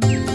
Thank you.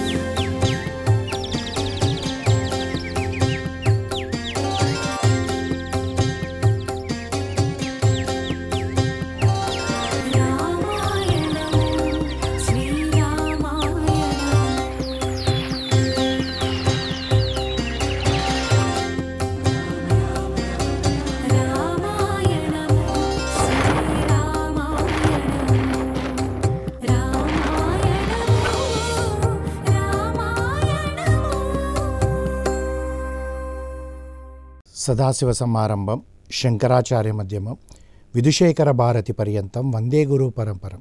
Sadashiva సమారంభం Shankaracharya మధ్యమం Vidhushekhara Bharati పర్యంతం వందే గురు పరంపరం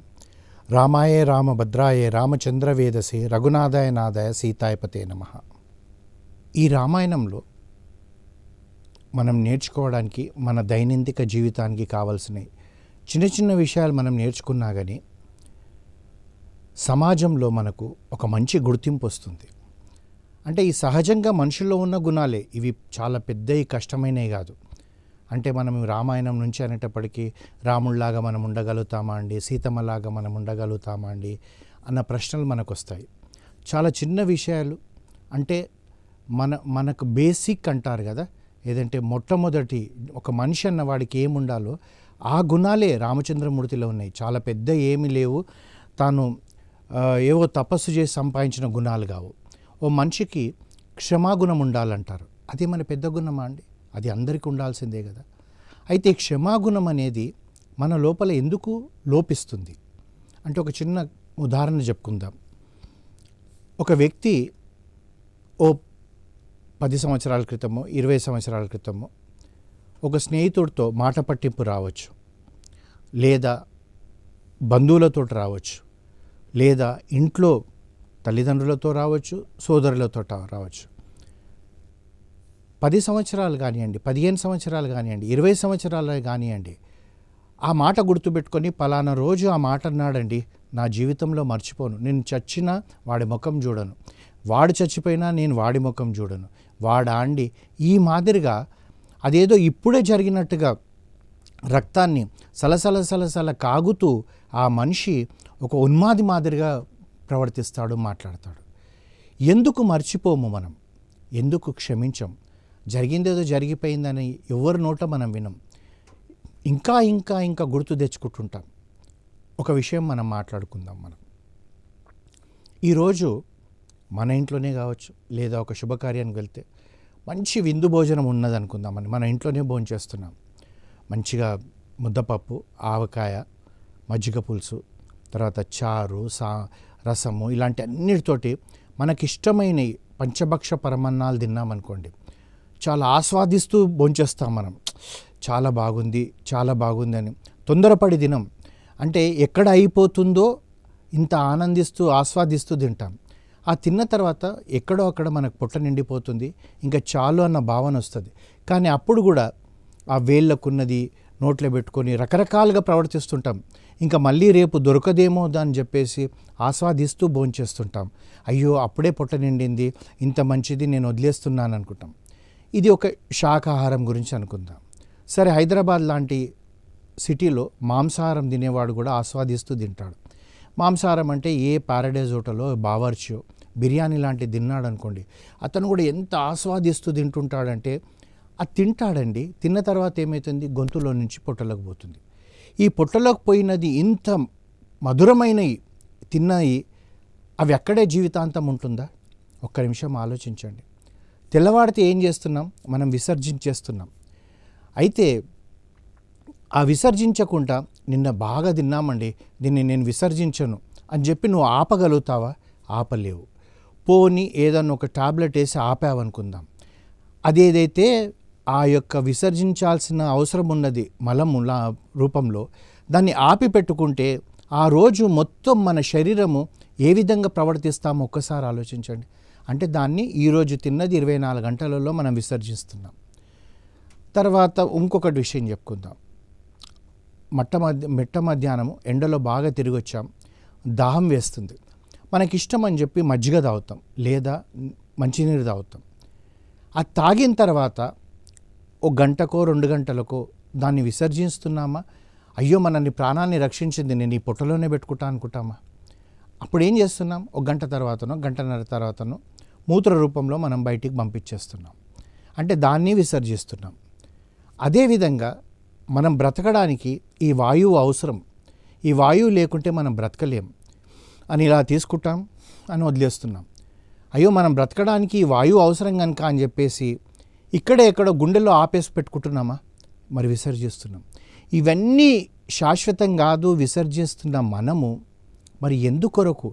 రామాయే రామభద్రాయే రామచంద్ర వేదసే రఘునాథాయ నాదాయ సీతాయపతే నమ ఈ రామాయణంలో మనం నేర్చుకోవడానికి మన దైనందిక జీవితానికి కావలసిన చిన్న చిన్న విషయాలు మనం నేర్చుకున్నా కానీ సమాజంలో మనకు ఒక మంచి గుర్తింపు వస్తుంది అంటే ఈ సహజంగా మనుషుల్లో ఉన్న గుణాలే ఇవి చాలా పెద్దవి కష్టమైనవి కాదు అంటే మనం రామాయణం నుంచి అనేటప్పటికీ రాముడిలాగా మనం ఉండగలుగుతామా అండి సీతమ్మలాగా మనం ఉండగలుగుతామా అండి అన్న ప్రశ్నలు మనకు వస్తాయి చాలా చిన్న విషయాలు అంటే మన మనకు బేసిక్ అంటారు కదా ఏదంటే మొట్టమొదటి ఒక మనిషి అన్నవాడికి ఏముండాలో ఆ గుణాలే రామచంద్రమూర్తిలో ఉన్నాయి చాలా పెద్ద ఏమీ లేవు తాను ఏవో తపస్సు చేసి సంపాదించిన గుణాలు కావు ఓ మనిషికి క్షమాగుణం ఉండాలంటారు అది మన పెద్ద గుణమా అండి అది అందరికీ ఉండాల్సిందే కదా అయితే క్షమాగుణం అనేది మన లోపల ఎందుకు లోపిస్తుంది అంటే ఒక చిన్న ఉదాహరణ చెప్పుకుందాం ఒక వ్యక్తి ఓ పది సంవత్సరాల క్రితమో ఇరవై సంవత్సరాల క్రితమో ఒక స్నేహితుడితో మాట పట్టింపు రావచ్చు లేదా బంధువులతో రావచ్చు లేదా ఇంట్లో తల్లిదండ్రులతో రావచ్చు సోదరులతో రావచ్చు పది సంవత్సరాలు కానివ్వండి పదిహేను సంవత్సరాలు కానివ్వండి ఇరవై సంవత్సరాలు కానివ్వండి ఆ మాట గుర్తుపెట్టుకొని పలానా రోజు ఆ మాట అన్నాడండి నా జీవితంలో మర్చిపోను నేను చచ్చినా వాడి ముఖం చూడను వాడు చచ్చిపోయినా నేను వాడి ముఖం చూడను వాడా అండి ఈ మాదిరిగా అదేదో ఇప్పుడే జరిగినట్టుగా రక్తాన్ని సలసల సలసల కాగుతూ ఆ మనిషి ఒక ఉన్మాది మాదిరిగా ప్రవర్తిస్తాడు మాట్లాడతాడు ఎందుకు మర్చిపోము మనం ఎందుకు క్షమించం జరిగిందేదో జరిగిపోయిందని ఎవరి నోట మనం వినం ఇంకా ఇంకా ఇంకా గుర్తు తెచ్చుకుంటుంటాం ఒక విషయం మనం మాట్లాడుకుందాం మనం ఈరోజు మన ఇంట్లోనే కావచ్చు లేదా ఒక శుభకార్యానికి వెళ్తే మంచి విందు భోజనం ఉన్నదనుకుందామని మన ఇంట్లోనే భోజనం చేస్తున్నాం మంచిగా ముద్దపప్పు ఆవకాయ మజ్జిగ పులుసు తర్వాత చారు సా రసము ఇలాంటి అన్నిటితోటి మనకిష్టమైన పంచభక్ష పరమన్నాలు తిన్నామనుకోండి చాలా ఆస్వాదిస్తూ భోంచేస్తాం మనం చాలా బాగుంది చాలా బాగుంది అని తొందరపడి దినం అంటే ఎక్కడ అయిపోతుందో ఇంత ఆనందిస్తూ ఆస్వాదిస్తూ తింటాం ఆ తిన్న తర్వాత ఎక్కడో అక్కడ మనకు పొట్ట నిండిపోతుంది ఇంకా చాలు అన్న భావన వస్తుంది కానీ అప్పుడు కూడా ఆ వేళ్ళకున్నది నోట్లో పెట్టుకొని రకరకాలుగా ప్రవర్తిస్తుంటాం ఇంకా మళ్ళీ రేపు దొరకదేమో అని చెప్పేసి ఆస్వాదిస్తూ భోంచేస్తుంటాం అయ్యో అప్పుడే పొట్ట నిండింది ఇంత మంచిది నేను వదిలేస్తున్నాను అనుకుంటాం ఇది ఒక శాకాహారం గురించి అనుకుందాం సరే హైదరాబాద్ లాంటి సిటీలో మాంసాహారం తినేవాడు కూడా ఆస్వాదిస్తూ తింటాడు మాంసాహారం అంటే ఏ పారడైజ్ హోటలో బావర్చో బిర్యానీ లాంటివి తిన్నాడు అనుకోండి అతను కూడా ఎంత ఆస్వాదిస్తూ తింటుంటాడంటే అది తింటాడండి తిన్న తర్వాత ఏమవుతుంది గొంతులో నుంచి పొట్టలకు పోతుంది ఈ పొట్టలోకి పోయినది ఇంత మధురమైనవి తిన్నాయి అవి అక్కడే జీవితాంతం ఉంటుందా ఒక్క నిమిషం ఆలోచించండి తెల్లవాడితే ఏం చేస్తున్నాం మనం విసర్జించేస్తున్నాం అయితే ఆ విసర్జించకుండా నిన్న బాగా తిన్నామండి దీన్ని నేను విసర్జించను అని చెప్పి నువ్వు ఆపగలుగుతావా ఆపలేవు పోని ఏదన్నా ఒక టాబ్లెట్ వేసి ఆపావనుకుందాం అదేదైతే ఆ యొక్క విసర్జించాల్సిన అవసరం ఉన్నది మలముల రూపంలో దాన్ని ఆపి పెట్టుకుంటే ఆ రోజు మొత్తం మన శరీరము ఏ విధంగా ప్రవర్తిస్తామో ఒక్కసారి ఆలోచించండి అంటే దాన్ని ఈరోజు తిన్నది ఇరవై నాలుగు గంటలలో మనం విసర్జిస్తున్నాం తర్వాత ఇంకొకటి విషయం చెప్పుకుందాం మట్ట మధ్య మెట్ట మధ్యాహ్నము ఎండలో బాగా తిరిగి వచ్చాం దాహం వేస్తుంది మనకి అని చెప్పి మజ్జిగ తాగుతాం లేదా మంచినీరు తాగుతాం అది తాగిన తర్వాత ఓ గంటకో రెండు గంటలకో దాన్ని విసర్జిస్తున్నామా అయ్యో మనల్ని ప్రాణాన్ని రక్షించింది నేను ఈ పొట్టలోనే పెట్టుకుంటా అనుకుంటామా అప్పుడు ఏం చేస్తున్నాం ఒక గంట తర్వాతనో గంటన్నర తర్వాతనో మూత్ర రూపంలో మనం బయటికి పంపించేస్తున్నాం అంటే దాన్ని విసర్జిస్తున్నాం అదేవిధంగా మనం బ్రతకడానికి ఈ వాయువు అవసరం ఈ వాయువు లేకుంటే మనం బ్రతకలేం అని ఇలా తీసుకుంటాం అని వదిలేస్తున్నాం అయ్యో మనం బ్రతకడానికి ఈ వాయువు అవసరం కనుక అని చెప్పేసి ఇక్కడే ఎక్కడ గుండెల్లో ఆపేసి పెట్టుకుంటున్నామా మరి విసర్జిస్తున్నాం ఇవన్నీ శాశ్వతం కాదు విసర్జిస్తున్న మనము మరి ఎందుకొరకు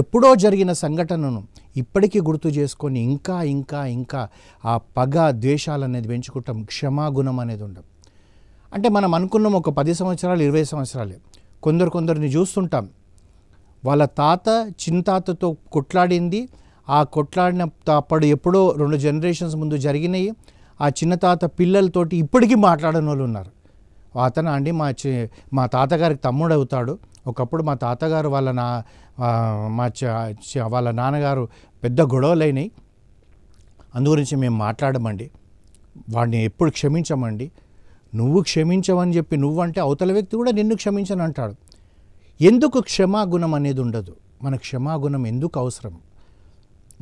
ఎప్పుడో జరిగిన సంఘటనను ఇప్పటికీ గుర్తు చేసుకొని ఇంకా ఇంకా ఇంకా ఆ పగ ద్వేషాలు అనేది పెంచుకుంటాం క్షమాగుణం అనేది ఉండం అంటే మనం అనుకున్నాం ఒక పది సంవత్సరాలు ఇరవై సంవత్సరాలే కొందరు కొందరిని చూస్తుంటాం వాళ్ళ తాత చిన్న తాతతో కొట్లాడింది ఆ కొట్లాడిన అప్పుడు ఎప్పుడో రెండు జనరేషన్స్ ముందు జరిగినాయి ఆ చిన్న తాత పిల్లలతోటి ఇప్పటికీ మాట్లాడని వాళ్ళు ఉన్నారు అతను అండి మా చి మా తాతగారికి తమ్ముడు అవుతాడు ఒకప్పుడు మా తాతగారు వాళ్ళ నా మా వాళ్ళ నాన్నగారు పెద్ద గొడవలైనవి అందుగురించి మేము మాట్లాడమండి వాడిని ఎప్పుడు క్షమించమండి నువ్వు క్షమించవని చెప్పి నువ్వంటే అవతల వ్యక్తి కూడా నిన్ను క్షమించను అంటాడు ఎందుకు క్షమాగుణం అనేది ఉండదు మన క్షమాగుణం ఎందుకు అవసరం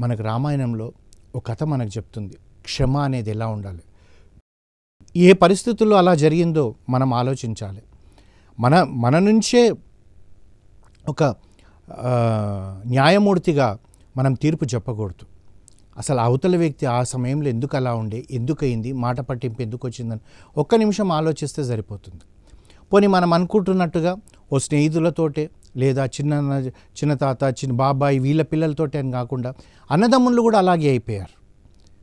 మనకు రామాయణంలో ఒక కథ మనకు చెప్తుంది క్షమ అనేది ఎలా ఉండాలి ఏ పరిస్థితుల్లో అలా జరిగిందో మనం ఆలోచించాలి మన మన నుంచే ఒక న్యాయమూర్తిగా మనం తీర్పు చెప్పకూడదు అసలు అవతల వ్యక్తి ఆ సమయంలో ఎందుకు అలా ఉండే ఎందుకు అయింది మాట పట్టింపు ఎందుకు వచ్చిందని ఒక్క నిమిషం ఆలోచిస్తే సరిపోతుంది పోనీ మనం అనుకుంటున్నట్టుగా ఓ స్నేహితులతోటే లేదా చిన్న చిన్న తాత చిన్న బాబాయి వీళ్ళ పిల్లలతోటి అని కాకుండా అన్నదమ్ములు కూడా అలాగే అయిపోయారు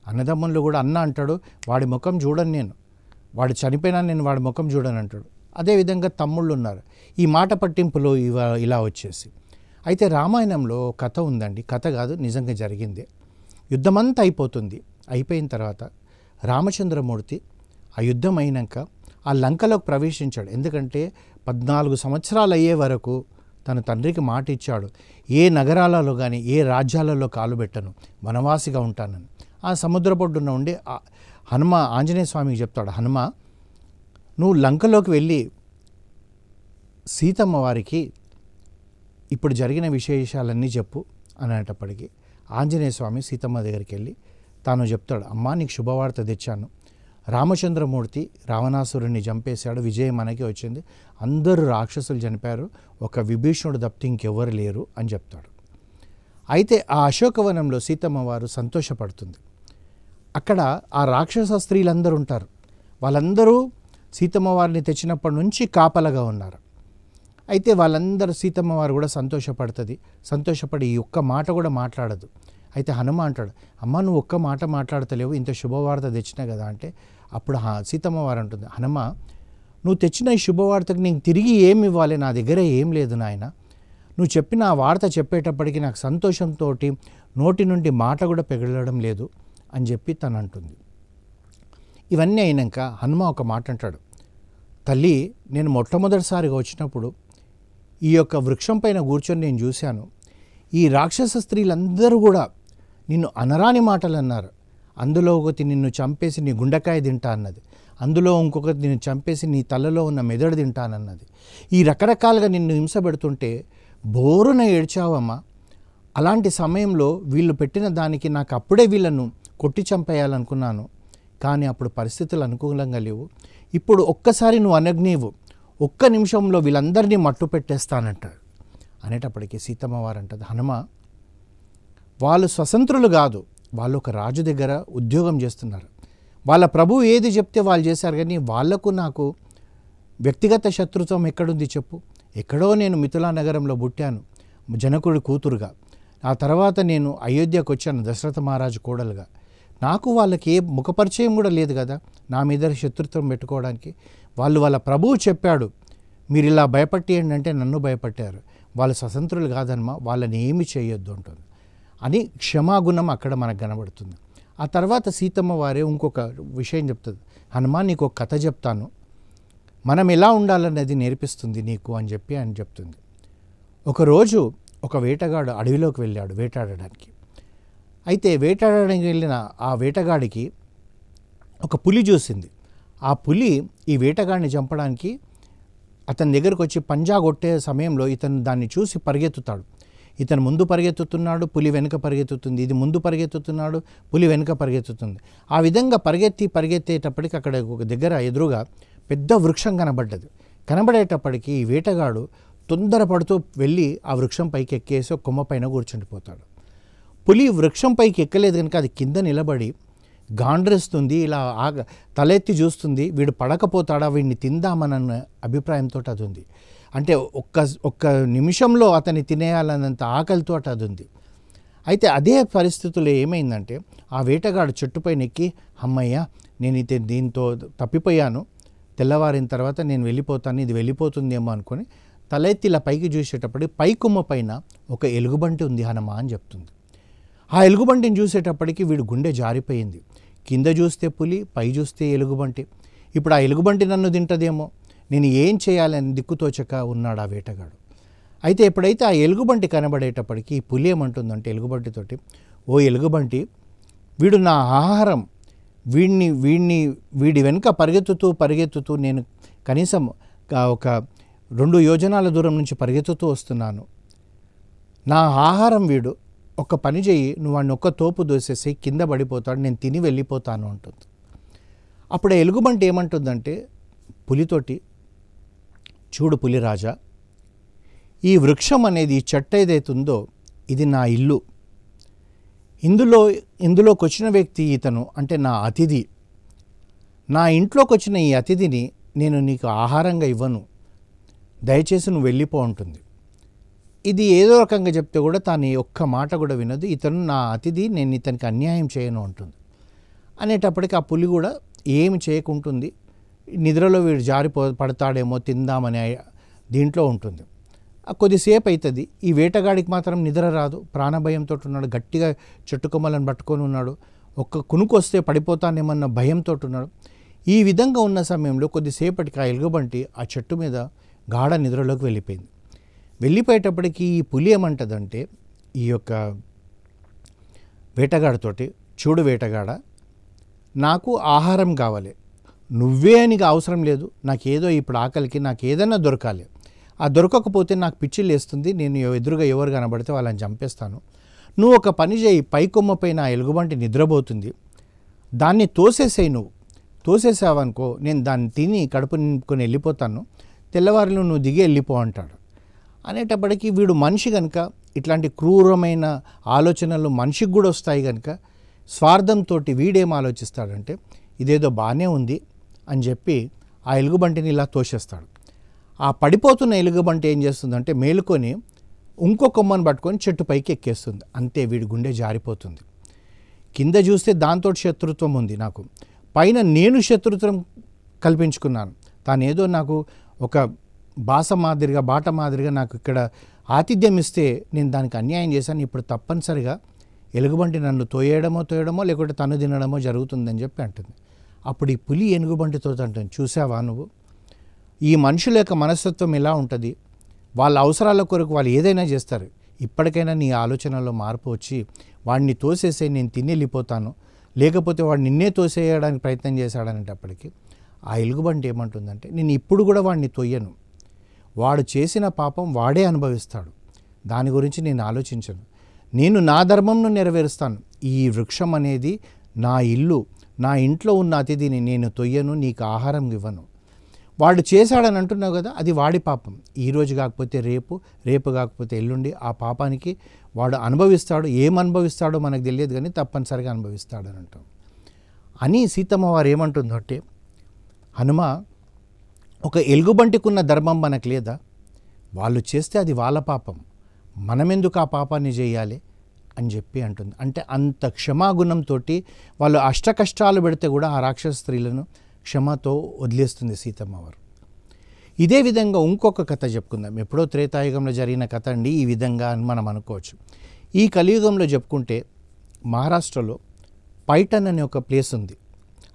అన్నదమ్ములు కూడా అన్న అంటాడు వాడి ముఖం చూడను నేను వాడు చనిపోయినా నేను వాడి ముఖం చూడను అంటాడు అదేవిధంగా తమ్ముళ్ళు ఉన్నారు ఈ మాట పట్టింపులో ఇవ ఇలా వచ్చేసి అయితే రామాయణంలో కథ ఉందండి కథ కాదు నిజంగా జరిగింది యుద్ధమంతా అయిపోతుంది అయిపోయిన తర్వాత రామచంద్రమూర్తి ఆ యుద్ధం అయినాక ఆ లంకలోకి ప్రవేశించాడు ఎందుకంటే పద్నాలుగు సంవత్సరాలు అయ్యే వరకు తన తండ్రికి మాట ఇచ్చాడు ఏ నగరాలలో కానీ ఏ రాజ్యాలలో కాలు పెట్టను వనవాసిగా ఉంటానని ఆ సముద్రపొడ్డున ఉండి హనుమ ఆంజనేయ స్వామికి చెప్తాడు హనుమ నువ్వు లంకలోకి వెళ్ళి సీతమ్మ వారికి ఇప్పుడు జరిగిన విశేషాలన్నీ చెప్పు అనేటప్పటికీ ఆంజనేయ స్వామి సీతమ్మ దగ్గరికి వెళ్ళి తాను చెప్తాడు అమ్మ నీకు శుభవార్త తెచ్చాను రామచంద్రమూర్తి రావణాసురుణ్ణి చంపేశాడు విజయం మనకి వచ్చింది అందరూ రాక్షసులు చనిపారు ఒక విభీషణుడు తప్పితే ఇంకెవ్వరు లేరు అని చెప్తాడు అయితే ఆ అశోకవనంలో సీతమ్మ వారు సంతోషపడుతుంది అక్కడ ఆ రాక్షస స్త్రీలందరూ ఉంటారు వాళ్ళందరూ సీతమ్మ వారిని తెచ్చినప్పటి నుంచి కాపలగా ఉన్నారు అయితే వాళ్ళందరూ సీతమ్మ వారు కూడా సంతోషపడుతుంది సంతోషపడి ఈ ఒక్క మాట కూడా మాట్లాడదు అయితే హనుమ అంటాడు అమ్మ నువ్వు ఒక్క మాట మాట్లాడతలేవు ఇంత శుభవార్త తెచ్చినా కదా అంటే అప్పుడు సీతమ్మ వారు అంటుంది హనుమ నువ్వు తెచ్చిన ఈ శుభవార్తకు నేను తిరిగి ఏమి ఇవ్వాలి నా దగ్గర ఏం లేదు నాయన నువ్వు చెప్పిన ఆ వార్త చెప్పేటప్పటికి నాకు సంతోషంతో నోటి నుండి మాట కూడా పెగలడం లేదు అని చెప్పి తను అంటుంది ఇవన్నీ అయినాక హనుమ ఒక మాట అంటాడు తల్లి నేను మొట్టమొదటిసారిగా వచ్చినప్పుడు ఈ యొక్క వృక్షం పైన కూర్చొని నేను చూశాను ఈ రాక్షస స్త్రీలందరూ కూడా నిన్ను అనరాని మాటలు అన్నారు అందులో ఒకటి నిన్ను చంపేసి నీ గుండెకాయ తింటా అన్నది అందులో ఇంకొకటి నిన్ను చంపేసి నీ తలలో ఉన్న మెదడు తింటానన్నది ఈ రకరకాలుగా నిన్ను హింస పెడుతుంటే బోరున ఏడ్చావమ్మా అలాంటి సమయంలో వీళ్ళు పెట్టిన దానికి నాకు అప్పుడే వీళ్ళను కొట్టి చంపేయాలనుకున్నాను కానీ అప్పుడు పరిస్థితులు అనుకూలంగా లేవు ఇప్పుడు ఒక్కసారి నువ్వు అనగ్నేవు ఒక్క నిమిషంలో వీళ్ళందరినీ మట్టు పెట్టేస్తానంటాడు అనేటప్పటికీ సీతమ్మ వారంటది హనుమ వాళ్ళు స్వతంత్రులు కాదు వాళ్ళు ఒక రాజు దగ్గర ఉద్యోగం చేస్తున్నారు వాళ్ళ ప్రభువు ఏది చెప్తే వాళ్ళు చేశారు కానీ వాళ్లకు నాకు వ్యక్తిగత శత్రుత్వం ఎక్కడుంది చెప్పు ఎక్కడో నేను మిథులా నగరంలో పుట్టాను జనకుడి కూతురుగా ఆ తర్వాత నేను అయోధ్యకు వచ్చాను దశరథ మహారాజు కోడలుగా నాకు వాళ్ళకి ఏ ముఖపరిచయం కూడా లేదు కదా నా మీద శత్రుత్వం పెట్టుకోవడానికి వాళ్ళు వాళ్ళ ప్రభువు చెప్పాడు మీరు ఇలా భయపట్టేయండి అంటే నన్ను భయపట్టారు వాళ్ళు స్వతంత్రులు కాదనమా వాళ్ళని ఏమి చేయొద్దు అంటుంది అని క్షమాగుణం అక్కడ మనకు కనబడుతుంది ఆ తర్వాత సీతమ్మ వారే ఇంకొక విషయం చెప్తుంది హనుమాన్ నీకు ఒక కథ చెప్తాను మనం ఎలా ఉండాలన్నది నేర్పిస్తుంది నీకు అని చెప్పి అని చెప్తుంది ఒకరోజు ఒక వేటగాడు అడవిలోకి వెళ్ళాడు వేటాడడానికి అయితే వేటాడడానికి వెళ్ళిన ఆ వేటగాడికి ఒక పులి చూసింది ఆ పులి ఈ వేటగాడిని చంపడానికి అతని దగ్గరకు వచ్చి పంజా కొట్టే సమయంలో ఇతను దాన్ని చూసి పరిగెత్తుతాడు ఇతను ముందు పరిగెత్తుతున్నాడు పులి వెనుక పరిగెత్తుతుంది ఇది ముందు పరిగెత్తుతున్నాడు పులి వెనుక పరిగెత్తుతుంది ఆ విధంగా పరిగెత్తి పరిగెత్తేటప్పటికి అక్కడ ఒక దగ్గర ఎదురుగా పెద్ద వృక్షం కనబడ్డది కనబడేటప్పటికి ఈ వేటగాడు తొందరపడుతూ వెళ్ళి ఆ వృక్షం పైకి ఎక్కేసి ఒక కొమ్మ పైన కూర్చుండిపోతాడు పులి వృక్షం పైకి ఎక్కలేదు కనుక అది కింద నిలబడి గాండ్రిస్తుంది ఇలా ఆగ తలెత్తి చూస్తుంది వీడు పడకపోతాడా వీడిని తిందామనన్న అభిప్రాయంతో అది ఉంది అంటే ఒక్క ఒక్క నిమిషంలో అతన్ని తినేయాలన్నంత ఆకలితో అది ఉంది అయితే అదే పరిస్థితుల్లో ఏమైందంటే ఆ వేటగాడు చెట్టుపై నెక్కి అమ్మయ్య నేనైతే దీంతో తప్పిపోయాను తెల్లవారిన తర్వాత నేను వెళ్ళిపోతాను ఇది వెళ్ళిపోతుందేమో అనుకొని తలెత్తి ఇలా పైకి చూసేటప్పుడు పైకుమ్మ పైన ఒక ఎలుగుబంటి ఉంది హనుమ అని చెప్తుంది ఆ ఎలుగుబంటిని చూసేటప్పటికి వీడు గుండె జారిపోయింది కింద చూస్తే పులి పై చూస్తే ఎలుగుబంటి ఇప్పుడు ఆ ఎలుగుబంటి నన్ను తింటదేమో నేను ఏం చేయాలని దిక్కుతోచక ఉన్నాడు ఆ వేటగాడు అయితే ఎప్పుడైతే ఆ ఎలుగుబంటి కనబడేటప్పటికీ పులి ఏమంటుందంటే ఎలుగుబంటితోటి ఓ ఎలుగుబంటి వీడు నా ఆహారం వీడిని వీడిని వీడి వెనుక పరిగెత్తుతూ పరిగెత్తుతూ నేను కనీసం ఒక రెండు యోజనాల దూరం నుంచి పరిగెత్తుతూ వస్తున్నాను నా ఆహారం వీడు ఒక పని చేయి నువ్వు వాడిని ఒక్క తోపు దోసేసి కింద పడిపోతాడు నేను తిని వెళ్ళిపోతాను అంటుంది అప్పుడు ఎలుగుబంటి ఏమంటుందంటే పులితోటి చూడు పులిరాజా ఈ వృక్షం అనేది చెట్టు ఏదైతుందో ఇది నా ఇల్లు ఇందులో ఇందులోకి వచ్చిన వ్యక్తి ఇతను అంటే నా అతిథి నా ఇంట్లోకి వచ్చిన ఈ అతిథిని నేను నీకు ఆహారంగా ఇవ్వను దయచేసి నువ్వు వెళ్ళిపో ఉంటుంది ఇది ఏదో రకంగా చెప్తే కూడా తాను ఒక్క మాట కూడా వినదు ఇతను నా అతిథి నేను ఇతనికి అన్యాయం చేయను అంటుంది అనేటప్పటికీ ఆ పులి కూడా ఏమి చేయకుంటుంది నిద్రలో వీడు జారిపో పడతాడేమో తిందామనే దీంట్లో ఉంటుంది కొద్దిసేపు అవుతుంది ఈ వేటగాడికి మాత్రం నిద్ర రాదు ప్రాణభయంతో ఉన్నాడు గట్టిగా చెట్టుకొమ్మలను పట్టుకొని ఉన్నాడు ఒక్క కునుకు వస్తే పడిపోతానేమన్న భయంతో ఉన్నాడు ఈ విధంగా ఉన్న సమయంలో కొద్దిసేపటికి ఆ ఎలుగుబంటి ఆ చెట్టు మీద గాఢ నిద్రలోకి వెళ్ళిపోయింది వెళ్ళిపోయేటప్పటికి ఈ పులి ఏమంటుందంటే ఈ యొక్క వేటగాడితోటి చూడు వేటగాడ నాకు ఆహారం కావాలి నువ్వే అని అవసరం లేదు నాకేదో ఇప్పుడు ఆకలికి నాకు ఏదైనా దొరకాలి ఆ దొరకకపోతే నాకు పిచ్చి లేస్తుంది నేను ఎదురుగా ఎవరు కనబడితే వాళ్ళని చంపేస్తాను నువ్వు ఒక పని చేయి పైకొమ్మపై నా ఎలుగుబంటి నిద్రపోతుంది దాన్ని తోసేసేయి నువ్వు తోసేసావనుకో నేను దాన్ని తిని కడుపు నింపుకొని వెళ్ళిపోతాను తెల్లవారులు నువ్వు దిగి వెళ్ళిపో అంటాడు అనేటప్పటికీ వీడు మనిషి కనుక ఇట్లాంటి క్రూరమైన ఆలోచనలు మనిషికి కూడా వస్తాయి కనుక స్వార్థంతో వీడేం ఆలోచిస్తాడంటే ఇదేదో బాగానే ఉంది అని చెప్పి ఆ ఎలుగుబంటిని ఇలా తోసేస్తాడు ఆ పడిపోతున్న ఎలుగుబంటి ఏం చేస్తుందంటే మేలుకొని ఇంకో కొమ్మను పట్టుకొని చెట్టు పైకి ఎక్కేస్తుంది అంతే వీడి గుండె జారిపోతుంది కింద చూస్తే దాంతో శత్రుత్వం ఉంది నాకు పైన నేను శత్రుత్వం కల్పించుకున్నాను ఏదో నాకు ఒక భాష మాదిరిగా బాట మాదిరిగా నాకు ఇక్కడ ఆతిథ్యం ఇస్తే నేను దానికి అన్యాయం చేశాను ఇప్పుడు తప్పనిసరిగా ఎలుగుబంటి నన్ను తోయడమో తోయడమో లేకుంటే తను తినడమో జరుగుతుందని చెప్పి అంటుంది అప్పుడు ఈ పులి ఎనుగుబంటితో అంటాను చూసావా నువ్వు ఈ మనుషుల యొక్క మనస్తత్వం ఇలా ఉంటుంది వాళ్ళ అవసరాల కొరకు వాళ్ళు ఏదైనా చేస్తారు ఇప్పటికైనా నీ ఆలోచనలో మార్పు వచ్చి వాడిని తోసేసే నేను తిని వెళ్ళిపోతాను లేకపోతే వాడు నిన్నే తోసేయడానికి ప్రయత్నం చేశాడనేటప్పటికీ ఆ ఎలుగుబంటి ఏమంటుందంటే నేను ఇప్పుడు కూడా వాడిని తొయ్యను వాడు చేసిన పాపం వాడే అనుభవిస్తాడు దాని గురించి నేను ఆలోచించను నేను నా ధర్మంను నెరవేరుస్తాను ఈ వృక్షం అనేది నా ఇల్లు నా ఇంట్లో ఉన్న అతిథిని నేను తొయ్యను నీకు ఆహారం ఇవ్వను వాడు చేశాడని అంటున్నావు కదా అది వాడి పాపం ఈరోజు కాకపోతే రేపు రేపు కాకపోతే ఎల్లుండి ఆ పాపానికి వాడు అనుభవిస్తాడు ఏం అనుభవిస్తాడో మనకు తెలియదు కానీ తప్పనిసరిగా అనుభవిస్తాడు అని అంటాం అని సీతమ్మ వారు ఏమంటుందో అంటే హనుమ ఒక ఎలుగుబంటికున్న ధర్మం మనకు లేదా వాళ్ళు చేస్తే అది వాళ్ళ పాపం మనమెందుకు ఆ పాపాన్ని చేయాలి అని చెప్పి అంటుంది అంటే అంత క్షమాగుణంతో వాళ్ళు అష్టకష్టాలు పెడితే కూడా ఆ రాక్షస స్త్రీలను క్షమతో వదిలేస్తుంది సీతమ్మవారు ఇదే విధంగా ఇంకొక కథ చెప్పుకుందాం ఎప్పుడో త్రేతాయుగంలో జరిగిన కథ అండి ఈ విధంగా అని మనం అనుకోవచ్చు ఈ కలియుగంలో చెప్పుకుంటే మహారాష్ట్రలో పైటన్ అనే ఒక ప్లేస్ ఉంది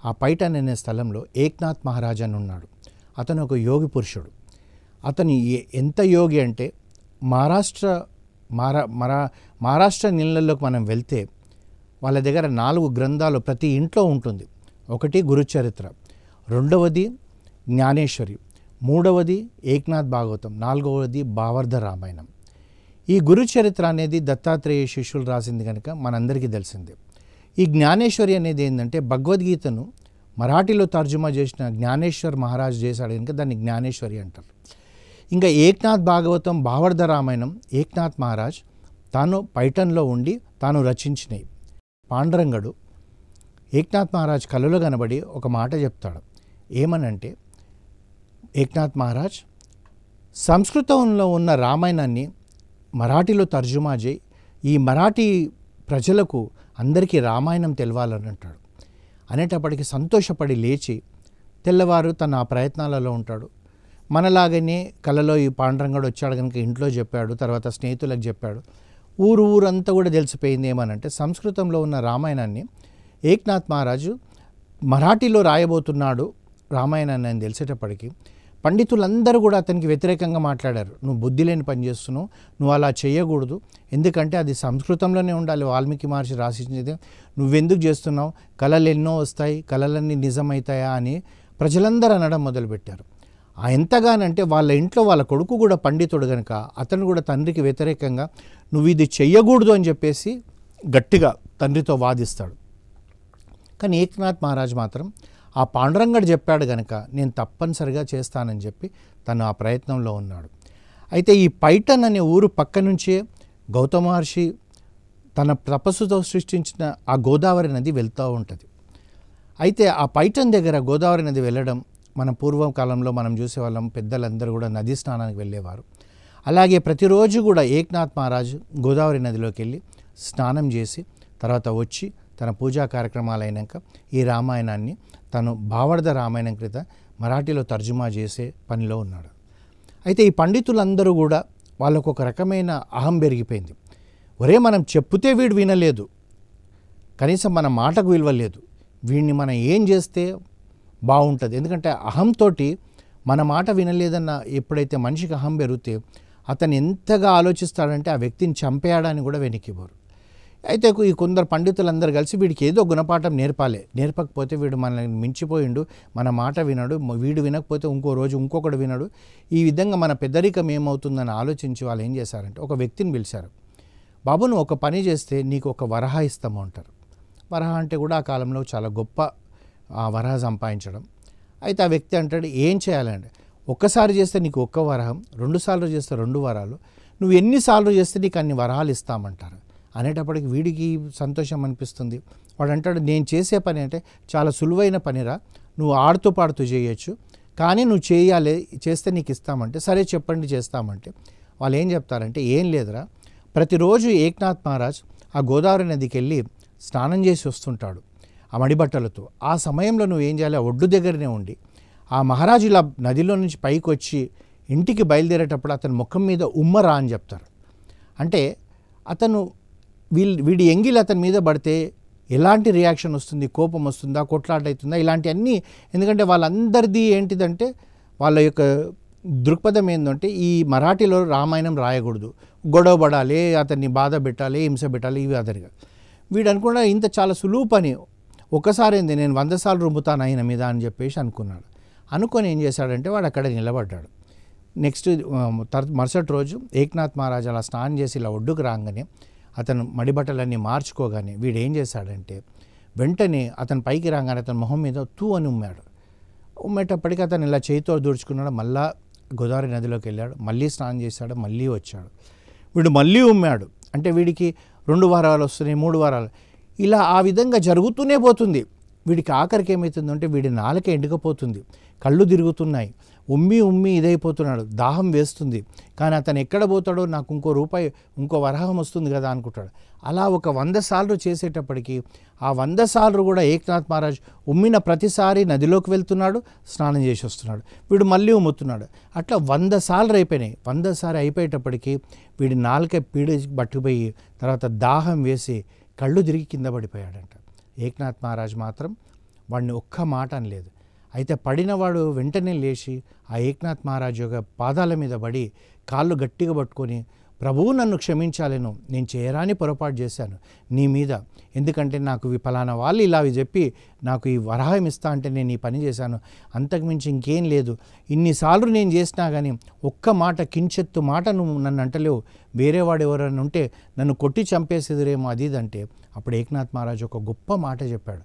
ఆ పైటన్ అనే స్థలంలో ఏక్నాథ్ మహారాజా అని ఉన్నాడు అతను ఒక యోగి పురుషుడు అతను ఎంత యోగి అంటే మహారాష్ట్ర మహారా మరా మహారాష్ట్ర నీళ్ళల్లోకి మనం వెళ్తే వాళ్ళ దగ్గర నాలుగు గ్రంథాలు ప్రతి ఇంట్లో ఉంటుంది ఒకటి గురుచరిత్ర రెండవది జ్ఞానేశ్వరి మూడవది ఏక్నాథ్ భాగవతం నాలుగవది భావర్ధ రామాయణం ఈ గురుచరిత్ర అనేది దత్తాత్రేయ శిష్యులు రాసింది కనుక మనందరికీ తెలిసిందే ఈ జ్ఞానేశ్వరి అనేది ఏంటంటే భగవద్గీతను మరాఠీలో తర్జుమా చేసిన జ్ఞానేశ్వర్ మహారాజు చేశాడు కనుక దాన్ని జ్ఞానేశ్వరి అంటారు ఇంకా ఏక్నాథ్ భాగవతం భావర్ధ రామాయణం ఏక్నాథ్ మహారాజ్ తాను పైటన్లో ఉండి తాను రచించినవి పాండరంగడు ఏక్నాథ్ మహారాజ్ కళ్ళలో కనబడి ఒక మాట చెప్తాడు ఏమనంటే ఏక్నాథ్ మహారాజ్ సంస్కృతంలో ఉన్న రామాయణాన్ని మరాఠీలో తర్జుమా చేయి ఈ మరాఠీ ప్రజలకు అందరికీ రామాయణం తెలవాలని అంటాడు అనేటప్పటికీ సంతోషపడి లేచి తెల్లవారు తన ఆ ప్రయత్నాలలో ఉంటాడు మనలాగనే కళలో ఈ పాండరంగడు వచ్చాడు కనుక ఇంట్లో చెప్పాడు తర్వాత స్నేహితులకు చెప్పాడు ఊరు ఊరంతా కూడా తెలిసిపోయింది ఏమనంటే సంస్కృతంలో ఉన్న రామాయణాన్ని ఏక్నాథ్ మహారాజు మరాఠీలో రాయబోతున్నాడు రామాయణాన్ని అని తెలిసేటప్పటికీ పండితులందరూ కూడా అతనికి వ్యతిరేకంగా మాట్లాడారు నువ్వు బుద్ధి లేని పని చేస్తున్నావు నువ్వు అలా చేయకూడదు ఎందుకంటే అది సంస్కృతంలోనే ఉండాలి వాల్మీకి మహర్షి రాసించేది నువ్వెందుకు చేస్తున్నావు కళలు ఎన్నో వస్తాయి కళలన్నీ నిజమవుతాయా అని ప్రజలందరూ అనడం మొదలుపెట్టారు ఎంతగానంటే వాళ్ళ ఇంట్లో వాళ్ళ కొడుకు కూడా పండితుడు కనుక అతను కూడా తండ్రికి వ్యతిరేకంగా నువ్వు ఇది చెయ్యకూడదు అని చెప్పేసి గట్టిగా తండ్రితో వాదిస్తాడు కానీ ఏక్నాథ్ మహారాజ్ మాత్రం ఆ పాండురంగడు చెప్పాడు కనుక నేను తప్పనిసరిగా చేస్తానని చెప్పి తను ఆ ప్రయత్నంలో ఉన్నాడు అయితే ఈ పైటన్ అనే ఊరు పక్క నుంచే గౌతమ మహర్షి తన తపస్సుతో సృష్టించిన ఆ గోదావరి నది వెళ్తూ ఉంటుంది అయితే ఆ పైటన్ దగ్గర గోదావరి నది వెళ్ళడం మన పూర్వకాలంలో మనం చూసేవాళ్ళం పెద్దలందరూ కూడా నదీ స్నానానికి వెళ్ళేవారు అలాగే ప్రతిరోజు కూడా ఏక్నాథ్ మహారాజు గోదావరి నదిలోకి వెళ్ళి స్నానం చేసి తర్వాత వచ్చి తన పూజా కార్యక్రమాలు అయినాక ఈ రామాయణాన్ని తను భావర్ధ రామాయణం క్రిత మరాఠీలో తర్జుమా చేసే పనిలో ఉన్నాడు అయితే ఈ పండితులందరూ కూడా వాళ్ళకు ఒక రకమైన అహం పెరిగిపోయింది ఒరే మనం చెప్తే వీడు వినలేదు కనీసం మన మాటకు విలువ లేదు వీడిని మనం ఏం చేస్తే బాగుంటుంది ఎందుకంటే అహంతోటి మన మాట వినలేదన్న ఎప్పుడైతే మనిషికి అహం పెరిగితే అతను ఎంతగా ఆలోచిస్తాడంటే ఆ వ్యక్తిని చంపేయడానికి కూడా వెనక్కివ్వరు అయితే ఈ కొందరు పండితులందరూ కలిసి వీడికి ఏదో గుణపాఠం నేర్పాలి నేర్పకపోతే వీడు మనల్ని మించిపోయిండు మన మాట వినడు వీడు వినకపోతే ఇంకో రోజు ఇంకొకడు వినడు ఈ విధంగా మన పెద్దరికం ఏమవుతుందని ఆలోచించి వాళ్ళు ఏం చేశారంటే ఒక వ్యక్తిని పిలిచారు బాబును ఒక పని చేస్తే నీకు ఒక వరహ ఇస్తాము అంటారు వరహ అంటే కూడా ఆ కాలంలో చాలా గొప్ప ఆ వరహ సంపాదించడం అయితే ఆ వ్యక్తి అంటాడు ఏం చేయాలంటే ఒక్కసారి చేస్తే నీకు ఒక్క వరహం రెండు సార్లు చేస్తే రెండు వరాలు నువ్వు ఎన్నిసార్లు చేస్తే నీకు అన్ని వరాలు ఇస్తామంటారు అనేటప్పటికి వీడికి సంతోషం అనిపిస్తుంది వాడు అంటాడు నేను చేసే పని అంటే చాలా సులువైన పనిరా నువ్వు ఆడుతూ పాడుతూ చేయొచ్చు కానీ నువ్వు చేయాలి చేస్తే నీకు ఇస్తామంటే సరే చెప్పండి చేస్తామంటే వాళ్ళు ఏం చెప్తారంటే ఏం లేదురా ప్రతిరోజు ఏక్నాథ్ మహారాజ్ ఆ గోదావరి నదికి వెళ్ళి స్నానం చేసి వస్తుంటాడు ఆ మడిబట్టలతో ఆ సమయంలో నువ్వు ఏం చేయాలి ఒడ్డు దగ్గరనే ఉండి ఆ మహారాజు ఇలా నదిలో నుంచి పైకి వచ్చి ఇంటికి బయలుదేరేటప్పుడు అతని ముఖం మీద ఉమ్మరా అని చెప్తారు అంటే అతను వీళ్ళు వీడి ఎంగిల్ అతని మీద పడితే ఎలాంటి రియాక్షన్ వస్తుంది కోపం వస్తుందా కొట్లాట అవుతుందా ఇలాంటివన్నీ ఎందుకంటే వాళ్ళందరిది ఏంటిదంటే వాళ్ళ యొక్క దృక్పథం ఏంటంటే ఈ మరాఠీలో రామాయణం రాయకూడదు గొడవ పడాలి అతన్ని బాధ పెట్టాలి హింస పెట్టాలి ఇవి అదరిగా వీడు అనుకున్న ఇంత చాలా సులువు పని ఒకసారి ఏంది నేను వంద సార్లు రుమ్ముతాను ఆయన మీద అని చెప్పేసి అనుకున్నాడు అనుకొని ఏం చేశాడంటే వాడు అక్కడ నిలబడ్డాడు నెక్స్ట్ తర్ మరుసటి రోజు ఏక్నాథ్ మహారాజు అలా స్నానం చేసి ఇలా ఒడ్డుకు రాగానే అతను మడిబట్టలన్నీ మార్చుకోగానే వీడు ఏం చేశాడంటే వెంటనే అతను పైకి రాగానే అతని మొహం మీద తూ అని ఉమ్మాడు ఉమ్మేటప్పటికీ అతను ఇలా చేతితో దూడ్చుకున్నాడు మళ్ళా గోదావరి నదిలోకి వెళ్ళాడు మళ్ళీ స్నానం చేశాడు మళ్ళీ వచ్చాడు వీడు మళ్ళీ ఉమ్మాడు అంటే వీడికి రెండు వారాలు వస్తున్నాయి మూడు వారాలు ఇలా ఆ విధంగా జరుగుతూనే పోతుంది వీడికి ఆఖరికి ఏమవుతుందంటే వీడి నాలుక ఎండుకపోతుంది కళ్ళు తిరుగుతున్నాయి ఉమ్మి ఉమ్మి ఇదైపోతున్నాడు దాహం వేస్తుంది కానీ అతను ఎక్కడ పోతాడో నాకు ఇంకో రూపాయి ఇంకో వరహం వస్తుంది కదా అనుకుంటాడు అలా ఒక వంద సార్లు చేసేటప్పటికీ ఆ వంద సార్లు కూడా ఏక్నాథ్ మహారాజ్ ఉమ్మిన ప్రతిసారి నదిలోకి వెళ్తున్నాడు స్నానం చేసి వస్తున్నాడు వీడు మళ్ళీ ఉమ్ముతున్నాడు అట్లా వంద సార్లు అయిపోయినాయి వంద సార్లు అయిపోయేటప్పటికీ వీడి నాలుక పీడ పట్టుకుపోయి తర్వాత దాహం వేసి కళ్ళు తిరిగి కింద పడిపోయాడంట ఏక్నాథ్ మహారాజ్ మాత్రం వాడిని ఒక్క మాట అనలేదు అయితే పడినవాడు వెంటనే లేచి ఆ ఏక్నాథ్ మహారాజు యొక్క పాదాల మీద పడి కాళ్ళు గట్టిగా పట్టుకొని ప్రభువు నన్ను క్షమించాలను నేను చేయరాని పొరపాటు చేశాను నీ మీద ఎందుకంటే నాకు ఫలానా వాళ్ళు ఇలా చెప్పి నాకు ఈ వరాహం ఇస్తా అంటే నేను ఈ పని చేశాను అంతకుమించి ఇంకేం లేదు ఇన్నిసార్లు నేను చేసినా కానీ ఒక్క మాట కించెత్తు మాట నువ్వు నన్ను అంటలేవు వేరేవాడు ఎవరైనా ఉంటే నన్ను కొట్టి చంపేసేదిరేమో అది ఇదంటే అప్పుడు ఏకనాథ్ మహారాజ్ ఒక గొప్ప మాట చెప్పాడు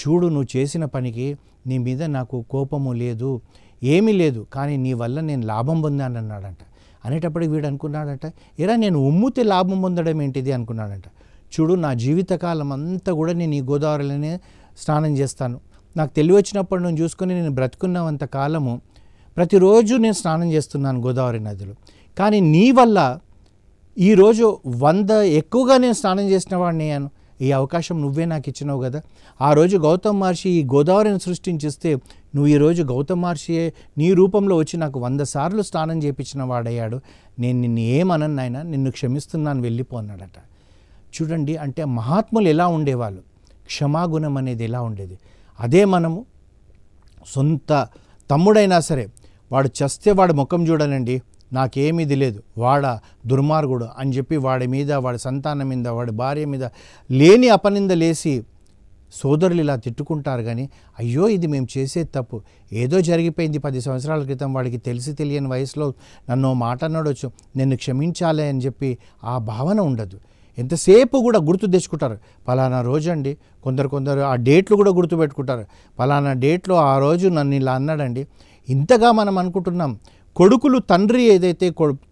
చూడు నువ్వు చేసిన పనికి నీ మీద నాకు కోపము లేదు ఏమీ లేదు కానీ నీ వల్ల నేను లాభం పొందానన్నాడంట అనేటప్పటికి వీడు అనుకున్నాడంట ఎరా నేను ఉమ్ముతే లాభం పొందడం ఏంటిది అనుకున్నాడంట చూడు నా జీవితకాలం అంతా కూడా నేను ఈ గోదావరిలోనే స్నానం చేస్తాను నాకు తెలివి వచ్చినప్పటి నుంచి చూసుకొని నేను బ్రతుకున్నంత కాలము ప్రతిరోజు నేను స్నానం చేస్తున్నాను గోదావరి నదిలో కానీ నీ వల్ల ఈరోజు వంద ఎక్కువగా నేను స్నానం చేసిన వాడిని అయ్యాను ఈ అవకాశం నువ్వే నాకు ఇచ్చినావు కదా ఆ రోజు గౌతమ్ మహర్షి ఈ గోదావరిని సృష్టించిస్తే నువ్వు ఈరోజు గౌతమ్ మహర్షియే నీ రూపంలో వచ్చి నాకు వంద సార్లు స్నానం చేపించిన వాడయ్యాడు నేను నిన్ను ఏమనను నిన్ను క్షమిస్తున్నాను వెళ్ళిపోన్నాడట చూడండి అంటే మహాత్ములు ఎలా ఉండేవాళ్ళు క్షమాగుణం అనేది ఎలా ఉండేది అదే మనము సొంత తమ్ముడైనా సరే వాడు చస్తే వాడు ముఖం చూడనండి నాకేమిది లేదు వాడ దుర్మార్గుడు అని చెప్పి వాడి మీద వాడి సంతానం మీద వాడి భార్య మీద లేని లేసి సోదరులు ఇలా తిట్టుకుంటారు కానీ అయ్యో ఇది మేము చేసే తప్పు ఏదో జరిగిపోయింది పది సంవత్సరాల క్రితం వాడికి తెలిసి తెలియని వయసులో నన్ను మాట అనడొచ్చు నేను క్షమించాలి అని చెప్పి ఆ భావన ఉండదు ఎంతసేపు కూడా గుర్తు తెచ్చుకుంటారు పలానా రోజు అండి కొందరు కొందరు ఆ డేట్లు కూడా గుర్తు పెట్టుకుంటారు పలానా డేట్లో ఆ రోజు నన్ను ఇలా అన్నాడండి ఇంతగా మనం అనుకుంటున్నాం కొడుకులు తండ్రి ఏదైతే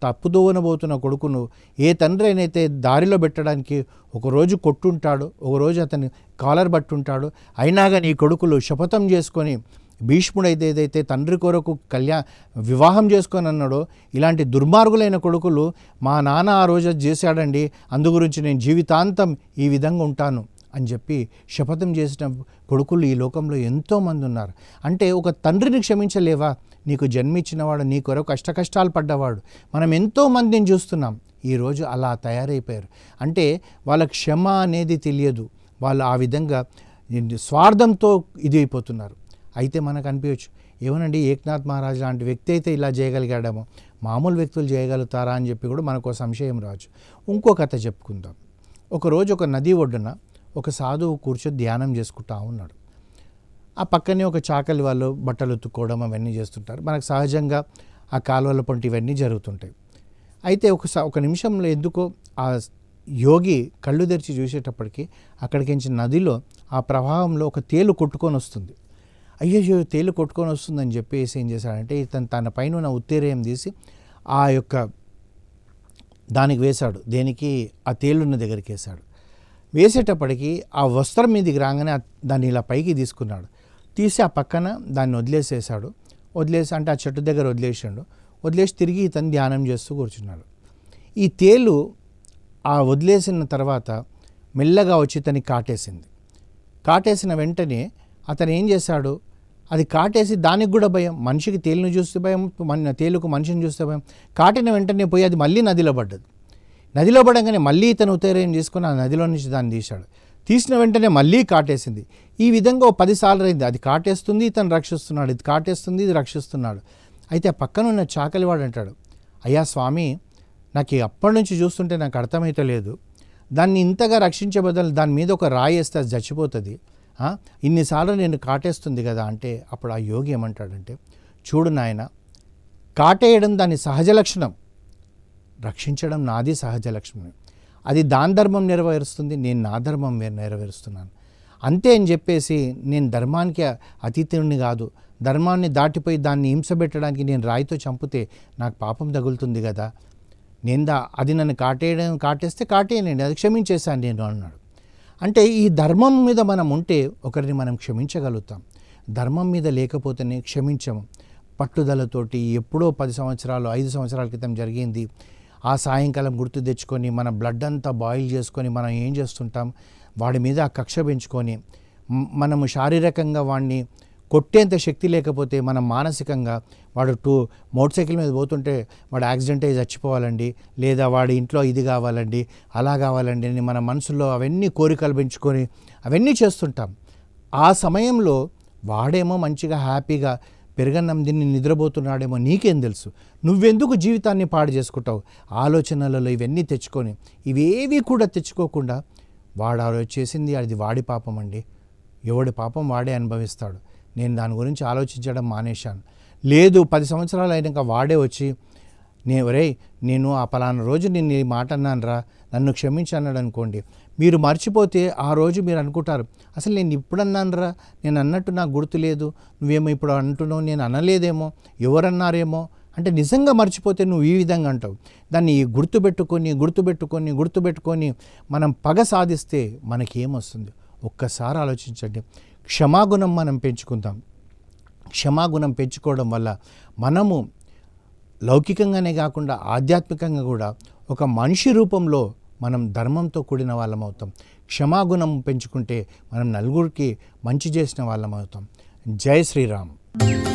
తప్పుదోవనబోతున్న కొడుకును ఏ తండ్రి అయినైతే దారిలో పెట్టడానికి ఒకరోజు కొట్టుంటాడు ఒకరోజు అతని కాలర్ బట్టుంటాడు అయినా కానీ ఈ కొడుకులు శపథం చేసుకొని భీష్ముడైతే ఏదైతే తండ్రి కొరకు కళ్యాణ వివాహం చేసుకొని అన్నాడో ఇలాంటి దుర్మార్గులైన కొడుకులు మా నాన్న ఆ రోజు చేశాడండి అందు గురించి నేను జీవితాంతం ఈ విధంగా ఉంటాను అని చెప్పి శపథం చేసిన కొడుకులు ఈ లోకంలో ఎంతోమంది ఉన్నారు అంటే ఒక తండ్రిని క్షమించలేవా నీకు జన్మించినవాడు నీ కొరకు కష్ట కష్టాలు పడ్డవాడు మనం ఎంతోమందిని చూస్తున్నాం ఈరోజు అలా తయారైపోయారు అంటే వాళ్ళ క్షమ అనేది తెలియదు వాళ్ళు ఆ విధంగా స్వార్థంతో ఇది అయిపోతున్నారు అయితే మనకు అనిపించచ్చు ఏమనండి ఏక్నాథ్ మహారాజ్ లాంటి వ్యక్తి అయితే ఇలా చేయగలిగాడేమో మామూలు వ్యక్తులు చేయగలుగుతారా అని చెప్పి కూడా మనకు సంశయం రావచ్చు ఇంకో కథ చెప్పుకుందాం ఒకరోజు ఒక నది ఒడ్డున ఒక సాధువు కూర్చొని ధ్యానం చేసుకుంటా ఉన్నాడు ఆ పక్కనే ఒక చాకలి వాళ్ళు బట్టలు ఉత్తుకోవడం అవన్నీ చేస్తుంటారు మనకు సహజంగా ఆ కాలువల పంట ఇవన్నీ జరుగుతుంటాయి అయితే ఒక ఒక నిమిషంలో ఎందుకో ఆ యోగి కళ్ళు తెరిచి చూసేటప్పటికి అక్కడికించి నదిలో ఆ ప్రవాహంలో ఒక తేలు కొట్టుకొని వస్తుంది అయ్యో తేలు కొట్టుకొని వస్తుందని చెప్పేసి ఏం చేశాడంటే ఇతను తన పైన ఉన్న ఉత్తేరేయం తీసి ఆ యొక్క దానికి వేశాడు దేనికి ఆ తేలున్న దగ్గరికి వేశాడు వేసేటప్పటికి ఆ వస్త్రం మీదకి రాగానే దాన్ని ఇలా పైకి తీసుకున్నాడు తీసి ఆ పక్కన దాన్ని వదిలేసేసాడు వదిలేసి అంటే ఆ చెట్టు దగ్గర వదిలేసాడు వదిలేసి తిరిగి ఇతను ధ్యానం చేస్తూ కూర్చున్నాడు ఈ తేలు ఆ వదిలేసిన తర్వాత మెల్లగా వచ్చి తనకి కాటేసింది కాటేసిన వెంటనే అతను ఏం చేశాడు అది కాటేసి దానికి కూడా భయం మనిషికి తేలిని చూస్తే భయం మన తేలుకు మనిషిని చూస్తే భయం కాటిన వెంటనే పోయి అది మళ్ళీ నదిలో పడ్డది నదిలో పడంగానే మళ్ళీ ఇతను ఉత్తేరయం చేసుకుని ఆ నదిలో నుంచి దాన్ని తీశాడు తీసిన వెంటనే మళ్ళీ కాటేసింది ఈ విధంగా ఓ పదిసార్లు అయింది అది కాటేస్తుంది ఇతను రక్షిస్తున్నాడు ఇది కాటేస్తుంది ఇది రక్షిస్తున్నాడు అయితే పక్కనున్న చాకలివాడు అంటాడు అయ్యా స్వామి నాకు అప్పటి నుంచి చూస్తుంటే నాకు అర్థమైతలేదు దాన్ని ఇంతగా రక్షించే బదులు దాని మీద ఒక రాయి వేస్తే అది చచ్చిపోతుంది ఇన్నిసార్లు నేను కాటేస్తుంది కదా అంటే అప్పుడు ఆ యోగి ఏమంటాడంటే చూడు నాయన కాటేయడం దాని సహజ లక్షణం రక్షించడం నాది సహజ లక్ష్మి అది దాని ధర్మం నెరవేరుస్తుంది నేను నా ధర్మం నెరవేరుస్తున్నాను అంతే అని చెప్పేసి నేను ధర్మానికి అతీతుడిని కాదు ధర్మాన్ని దాటిపోయి దాన్ని హింసబెట్టడానికి నేను రాయితో చంపితే నాకు పాపం తగులుతుంది కదా దా అది నన్ను కాటేయడం కాటేస్తే కాటేయనండి అది క్షమించేశాను నేను అన్నాడు అంటే ఈ ధర్మం మీద మనం ఉంటే ఒకరిని మనం క్షమించగలుగుతాం ధర్మం మీద లేకపోతేనే క్షమించము పట్టుదలతోటి ఎప్పుడో పది సంవత్సరాలు ఐదు సంవత్సరాల క్రితం జరిగింది ఆ సాయంకాలం గుర్తు తెచ్చుకొని మన బ్లడ్ అంతా బాయిల్ చేసుకొని మనం ఏం చేస్తుంటాం వాడి మీద ఆ కక్ష పెంచుకొని మనము శారీరకంగా వాడిని కొట్టేంత శక్తి లేకపోతే మనం మానసికంగా వాడు టూ మోటార్ సైకిల్ మీద పోతుంటే వాడు యాక్సిడెంట్ అయ్యి చచ్చిపోవాలండి లేదా వాడి ఇంట్లో ఇది కావాలండి అలా కావాలండి అని మన మనసులో అవన్నీ కోరికలు పెంచుకొని అవన్నీ చేస్తుంటాం ఆ సమయంలో వాడేమో మంచిగా హ్యాపీగా పెరగన్నం దీన్ని నిద్రపోతున్నాడేమో నీకేం తెలుసు నువ్వెందుకు జీవితాన్ని పాడు చేసుకుంటావు ఆలోచనలలో ఇవన్నీ తెచ్చుకొని ఇవేవి కూడా తెచ్చుకోకుండా వాడు ఆలోచేసింది అది వాడి పాపం అండి ఎవడి పాపం వాడే అనుభవిస్తాడు నేను దాని గురించి ఆలోచించడం మానేశాను లేదు పది సంవత్సరాలు అయినాక వాడే వచ్చి నే ఒరే నేను ఆ పలానా రోజు నేను ఈ మాట అన్నాను రా నన్ను అన్నాడు అనుకోండి మీరు మర్చిపోతే ఆ రోజు మీరు అనుకుంటారు అసలు నేను ఇప్పుడు అన్నానరా నేను అన్నట్టు నాకు గుర్తు లేదు నువ్వేమో ఇప్పుడు అంటున్నావు నేను అనలేదేమో ఎవరన్నారేమో అంటే నిజంగా మర్చిపోతే నువ్వు ఈ విధంగా అంటావు దాన్ని గుర్తుపెట్టుకొని గుర్తుపెట్టుకొని గుర్తుపెట్టుకొని మనం పగ సాధిస్తే మనకేమొస్తుంది ఒక్కసారి ఆలోచించండి క్షమాగుణం మనం పెంచుకుందాం క్షమాగుణం పెంచుకోవడం వల్ల మనము లౌకికంగానే కాకుండా ఆధ్యాత్మికంగా కూడా ఒక మనిషి రూపంలో మనం ధర్మంతో కూడిన వాళ్ళం అవుతాం క్షమాగుణం పెంచుకుంటే మనం నలుగురికి మంచి చేసిన వాళ్ళం అవుతాం జై శ్రీరామ్